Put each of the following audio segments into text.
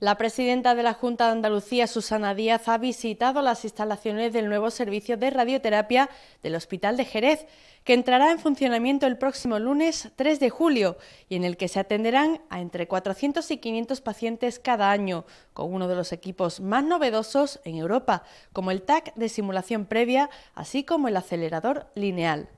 La presidenta de la Junta de Andalucía, Susana Díaz, ha visitado las instalaciones del nuevo servicio de radioterapia del Hospital de Jerez, que entrará en funcionamiento el próximo lunes 3 de julio y en el que se atenderán a entre 400 y 500 pacientes cada año, con uno de los equipos más novedosos en Europa, como el TAC de simulación previa, así como el acelerador lineal.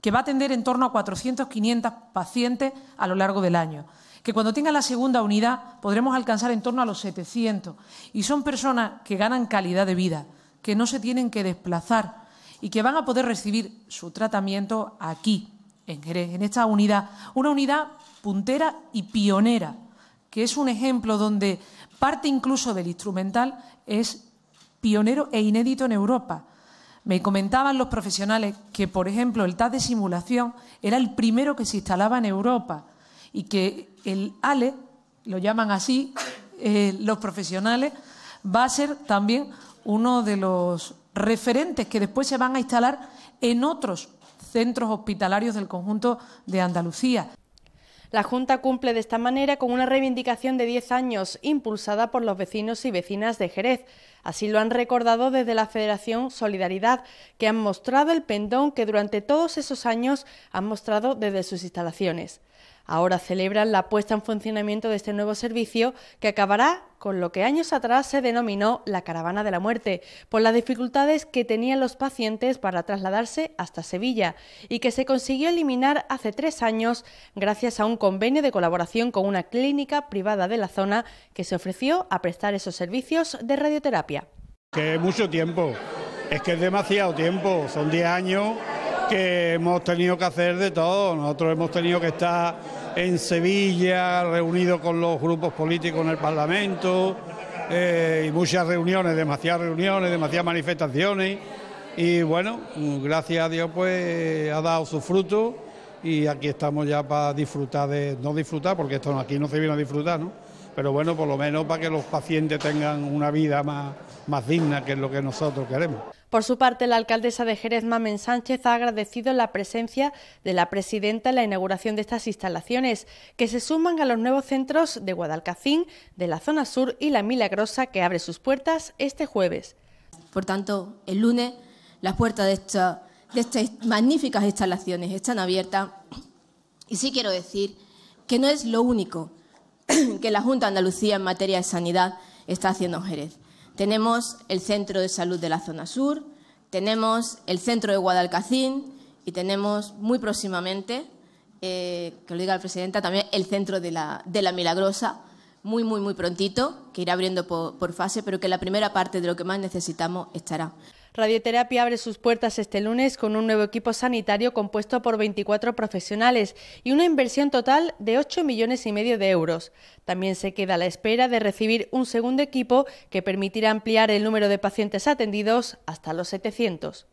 Que va a atender en torno a 400-500 pacientes a lo largo del año que cuando tenga la segunda unidad podremos alcanzar en torno a los 700. Y son personas que ganan calidad de vida, que no se tienen que desplazar y que van a poder recibir su tratamiento aquí, en Jerez, en esta unidad. Una unidad puntera y pionera, que es un ejemplo donde parte incluso del instrumental es pionero e inédito en Europa. Me comentaban los profesionales que, por ejemplo, el TAS de simulación era el primero que se instalaba en Europa y que el ALE, lo llaman así eh, los profesionales, va a ser también uno de los referentes que después se van a instalar en otros centros hospitalarios del conjunto de Andalucía. La Junta cumple de esta manera con una reivindicación de 10 años impulsada por los vecinos y vecinas de Jerez. Así lo han recordado desde la Federación Solidaridad, que han mostrado el pendón que durante todos esos años han mostrado desde sus instalaciones. Ahora celebran la puesta en funcionamiento de este nuevo servicio que acabará con lo que años atrás se denominó la caravana de la muerte, por las dificultades que tenían los pacientes para trasladarse hasta Sevilla y que se consiguió eliminar hace tres años gracias a un convenio de colaboración con una clínica privada de la zona que se ofreció a prestar esos servicios de radioterapia. Que mucho tiempo, es que es demasiado tiempo, son 10 años que hemos tenido que hacer de todo. Nosotros hemos tenido que estar en Sevilla, reunidos con los grupos políticos en el Parlamento, eh, y muchas reuniones, demasiadas reuniones, demasiadas manifestaciones. Y bueno, gracias a Dios pues ha dado su fruto y aquí estamos ya para disfrutar de, no disfrutar, porque esto aquí no se viene a disfrutar, ¿no? Pero bueno, por lo menos para que los pacientes tengan una vida más, más digna, que es lo que nosotros queremos. Por su parte, la alcaldesa de Jerez, Mamen Sánchez, ha agradecido la presencia de la presidenta en la inauguración de estas instalaciones, que se suman a los nuevos centros de Guadalcacín, de la zona sur y La Milagrosa, que abre sus puertas este jueves. Por tanto, el lunes las puertas de esta de estas magníficas instalaciones están abiertas. Y sí quiero decir que no es lo único que la Junta de Andalucía en materia de sanidad está haciendo Jerez. Tenemos el Centro de Salud de la Zona Sur, tenemos el Centro de Guadalcacín y tenemos muy próximamente, eh, que lo diga la presidenta, también el Centro de la, Milagrosa, muy, muy, muy prontito, que irá abriendo por fase, pero que la primera parte de lo que más necesitamos estará. Radioterapia abre sus puertas este lunes con un nuevo equipo sanitario compuesto por 24 profesionales y una inversión total de 8 millones y medio de euros. También se queda a la espera de recibir un segundo equipo que permitirá ampliar el número de pacientes atendidos hasta los 700.